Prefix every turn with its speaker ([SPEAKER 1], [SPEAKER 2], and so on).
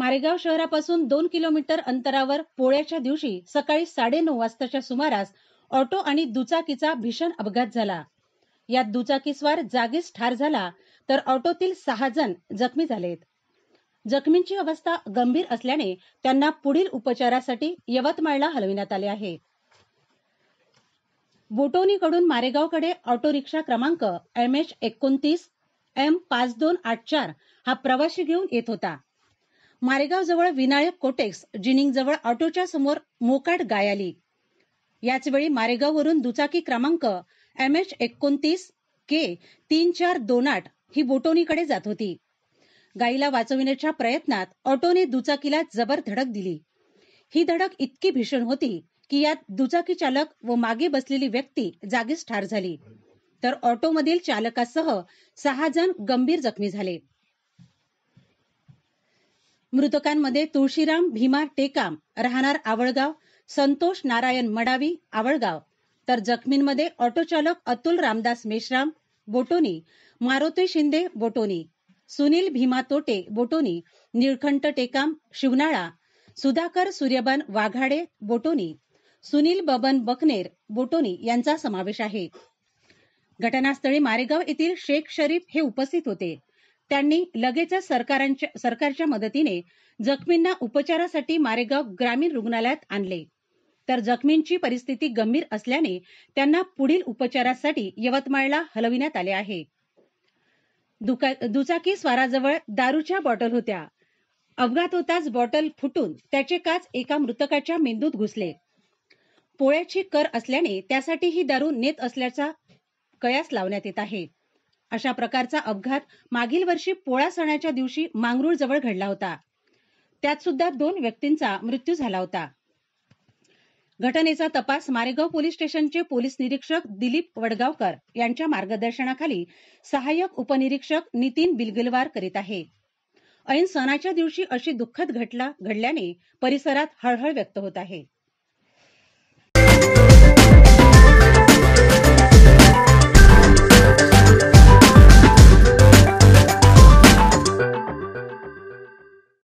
[SPEAKER 1] मारेगाव शहरापासून दोन किलोमीटर अंतरावर पोळ्याच्या दिवशी सकाळी साडे नऊ वाजताच्या सुमारास ऑटो आणि दुचाकीचा भीषण अपघात झाला यात दुचाकीस्वार जागीच ठार झाला तर ऑटोतील सहा जण जखमी झालेत जखमींची अवस्था गंभीर असल्याने त्यांना पुढील उपचारासाठी यवतमाळला हलविण्यात आले आहे बोटोनीकडून मारेगावकडे ऑटो रिक्षा क्रमांक एम एच एकोणतीस एम पाच दोन आठ चार हा प्रवाशी घेऊन येत होता मारेगाव जवळ विनायक कोटेक्स जिनिंग जवळ ऑटोच्या समोर मोकाट गाय आली याचवेळी मारेगाववरून दुचाकी क्रमांक एम एच एकोणतीस के तीन चार दोन आठ ही बोटोनीकडे जात होती गायीला वाचविण्याच्या प्रयत्नात ऑटोने दुचाकीला जबर धडक दिली ही धडक इतकी भीषण होती की यात दुचाकी चालक व मागे बसलेली व्यक्ती जागीच ठार झाली तर ऑटोमधील चालकासह सहा जण गंभीर जखमी झाले मृतकांमध्ये तुळशीराम भीमा टेकाम राहणार आवळगाव संतोष नारायण मडावी आवळगाव तर जखमींमध्ये ऑटोचालक अतुल रामदास मेश्राम बोटोनी मारुती शिंदे बोटोनी सुनील भीमा तोटे बोटोनी निळखंट टेकाम शिवनाळा सुधाकर सूर्यबन वाघाडे बोटोनी सुनील बबन बकनेर बोटोनी यांचा समावेश आहे घटनास्थळी मारेगाव येथील शेख शरीफ हे उपस्थित होते त्यांनी लगेचच सरकारच्या मदतीने जखमींना उपचारासाठी मारेगाव ग्रामीण रुग्णालयात आणले तर जखमींची परिस्थिती गंभीर असल्याने त्यांना पुढील उपचारासाठी यवतमाळला हलविण्यात आले आहे दुचाकी स्वाराजवळ दारूच्या बॉटल होत्या अपघात होताच बॉटल फुटून त्याचे काच एका मृतकाच्या मेंदूत घुसले पोळ्याची कर असल्याने त्यासाठी ही दारू नेत असल्याचा कयास लावण्यात येत आहे अशा प्रकारचा अपघात मागील वर्षी पोळा सणाच्या दिवशी मांगरूळ जवळ घडला होता त्यात सुद्धा दोन व्यक्तींचा मृत्यू झाला होता घटनेचा तपास मारेगाव पोलीस स्टेशनचे पोलीस निरीक्षक दिलीप वडगावकर यांच्या मार्गदर्शनाखाली सहाय्यक उपनिरीक्षक नितीन बिलगिलवार करीत आहे ऐन सणाच्या दिवशी अशी दुःखद घटना घडल्याने परिसरात हळहळ व्यक्त होत आहे